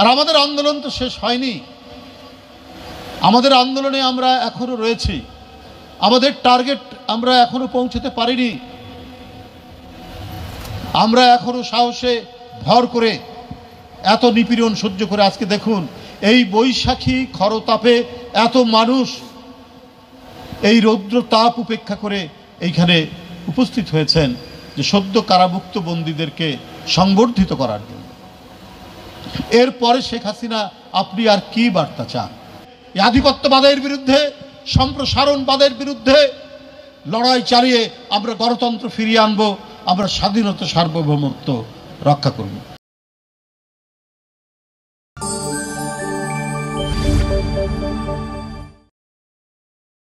আর আমাদের আন্দোলন তো শেষ হয়নি আমাদের আন্দোলনে আমরা এখনও রয়েছি আমাদের টার্গেট আমরা এখনও পৌঁছতে পারিনি আমরা এখনও সাহসে ভর করে এত নিপীড়ন সহ্য করে আজকে দেখুন এই বৈশাখী খরতাপে এত মানুষ এই রৌদ্র তাপ উপেক্ষা করে এইখানে উপস্থিত হয়েছেন যে সদ্য কারামুক্ত বন্দীদেরকে সংবর্ধিত করার জন্য এরপরে শেখ হাসিনা আপনি আর কি বার্তা চান আধিপত্যবাদের বিরুদ্ধে সম্প্রসারণবাদের বিরুদ্ধে লড়াই চালিয়ে আমরা গণতন্ত্র ফিরিয়ে আনব আমরা স্বাধীনতা সার্বভৌমত্ব রক্ষা করব